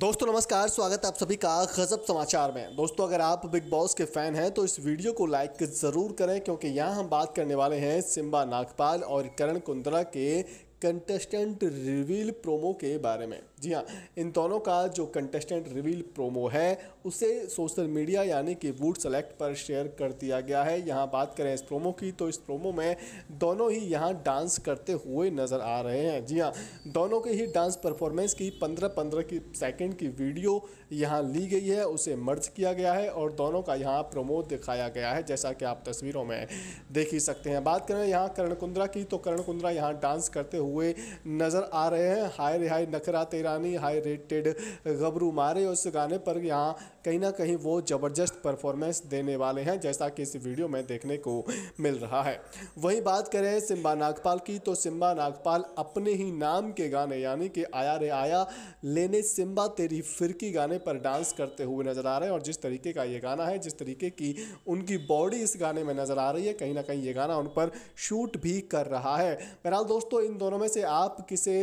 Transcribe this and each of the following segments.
दोस्तों नमस्कार स्वागत है आप सभी का गजब समाचार में दोस्तों अगर आप बिग बॉस के फैन हैं तो इस वीडियो को लाइक ज़रूर करें क्योंकि यहाँ हम बात करने वाले हैं सिम्बा नागपाल और करण कुंद्रा के कंटेस्टेंट रिवील प्रोमो के बारे में जी हाँ इन दोनों का जो कंटेस्टेंट रिवील प्रोमो है उसे सोशल मीडिया यानी कि वूट सेलेक्ट पर शेयर कर दिया गया है यहाँ बात करें इस प्रोमो की तो इस प्रोमो में दोनों ही यहाँ डांस करते हुए नज़र आ रहे हैं जी हाँ दोनों के ही डांस परफॉर्मेंस की पंद्रह पंद्रह की सेकेंड की वीडियो यहाँ ली गई है उसे मर्ज किया गया है और दोनों का यहाँ प्रोमो दिखाया गया है जैसा कि आप तस्वीरों में देख ही सकते हैं बात करें यहाँ करण कुंद्रा की तो करण कुंद्रा यहाँ डांस करते हुए नज़र आ रहे हैं हाय रिहाय नखरा तेरा यानी हाई रेटेड घबरू मारे उस गाने पर यहाँ कहीं ना कहीं वो ज़बरदस्त परफॉर्मेंस देने वाले हैं जैसा कि इस वीडियो में देखने को मिल रहा है वहीं बात करें सिम्बा नागपाल की तो सिम्बा नागपाल अपने ही नाम के गाने यानी कि आया रे आया लेने सिम्बा तेरी फिरकी गाने पर डांस करते हुए नज़र आ रहे हैं और जिस तरीके का ये गाना है जिस तरीके की उनकी बॉडी इस गाने में नज़र आ रही है कहीं ना कहीं ये गाना उन पर शूट भी कर रहा है बहरहाल दोस्तों इन दोनों में से आप किसे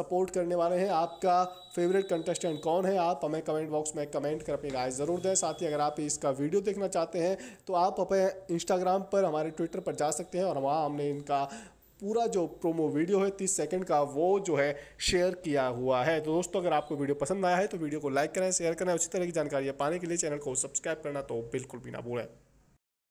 सपोर्ट करने वाले हैं आपका आपका फेवरेट कंटेस्टेंट कौन है आप हमें कमेंट बॉक्स में कमेंट कर अपनी राय ज़रूर दें साथ ही अगर आप इसका वीडियो देखना चाहते हैं तो आप अपने इंस्टाग्राम पर हमारे ट्विटर पर जा सकते हैं और वहाँ हमने इनका पूरा जो प्रोमो वीडियो है तीस सेकंड का वो जो है शेयर किया हुआ है तो दोस्तों अगर आपको वीडियो पसंद आया है तो वीडियो को लाइक करें शेयर करें उसी तरह की जानकारियाँ पाने के लिए चैनल को सब्सक्राइब करना तो बिल्कुल भी ना भूलें